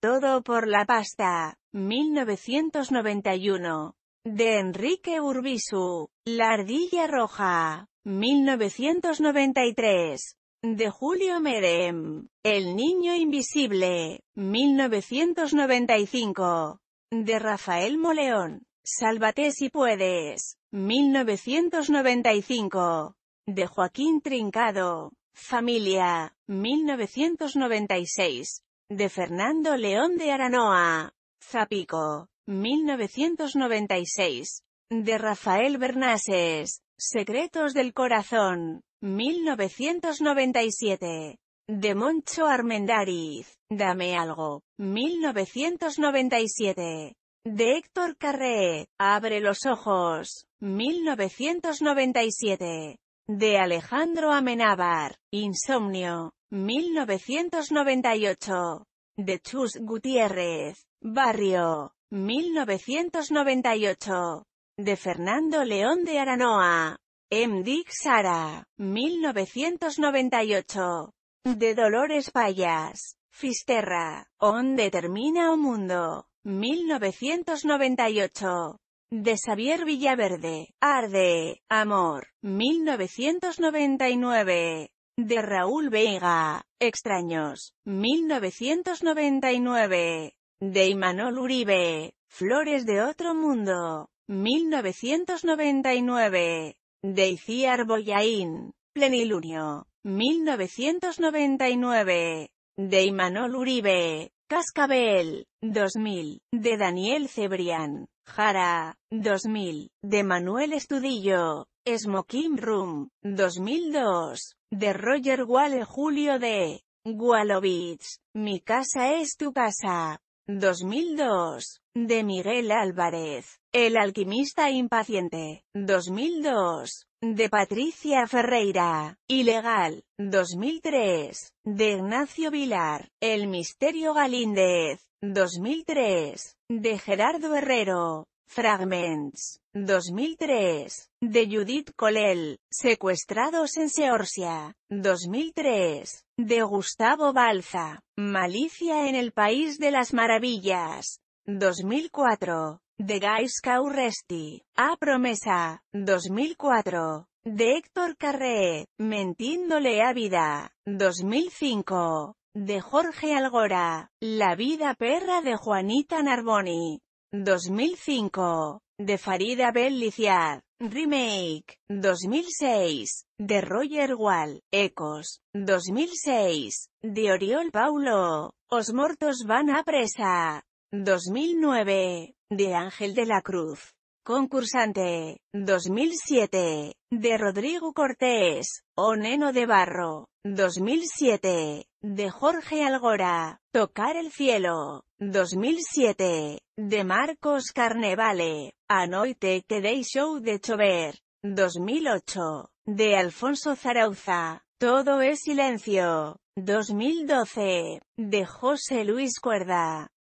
Todo por la pasta. 1991. De Enrique Urbisu, La ardilla roja. 1993. De Julio Merem. El niño invisible. 1995. De Rafael Moleón. Sálvate si puedes. 1995. De Joaquín Trincado. Familia. 1996 de Fernando León de Aranoa. Zapico. 1996. De Rafael Bernases. Secretos del Corazón. 1997. De Moncho Armendariz. Dame algo. 1997. De Héctor Carré. Abre los ojos. 1997. De Alejandro Amenábar. Insomnio. 1998. De Chus Gutiérrez. Barrio. 1998. De Fernando León de Aranoa. M. Dick Sara. 1998. De Dolores Payas. Fisterra. Onde termina un Mundo. 1998. De Xavier Villaverde. Arde. Amor. 1999 de Raúl Vega, Extraños, 1999, de Imanol Uribe, Flores de otro mundo, 1999, de Iciar Boyaín, Plenilunio, 1999, de Imanol Uribe, Cascabel, 2000, de Daniel Cebrián, Jara, 2000, de Manuel Estudillo, Smoking Room, 2002, de Roger Wall Julio de wallowitz Mi casa es tu casa, 2002, de Miguel Álvarez, El alquimista impaciente, 2002, de Patricia Ferreira, Ilegal, 2003, de Ignacio Vilar, El misterio Galíndez, 2003, de Gerardo Herrero, Fragments. 2003. De Judith Colel. Secuestrados en Seorcia, 2003. De Gustavo Balza. Malicia en el País de las Maravillas. 2004. De Guy Cauresti, A Promesa. 2004. De Héctor Carré. Mentiéndole a vida. 2005. De Jorge Algora. La vida perra de Juanita Narboni. 2005, de Farida Abel Remake, 2006, de Roger Wall, Ecos, 2006, de Oriol Paulo, Os Mortos van a presa, 2009, de Ángel de la Cruz. Concursante, 2007, de Rodrigo Cortés, O Neno de Barro, 2007, de Jorge Algora, Tocar el cielo. 2007. De Marcos Carnevale. Anoite que Day Show de Chover. 2008. De Alfonso Zarauza. Todo es silencio. 2012. De José Luis Cuerda.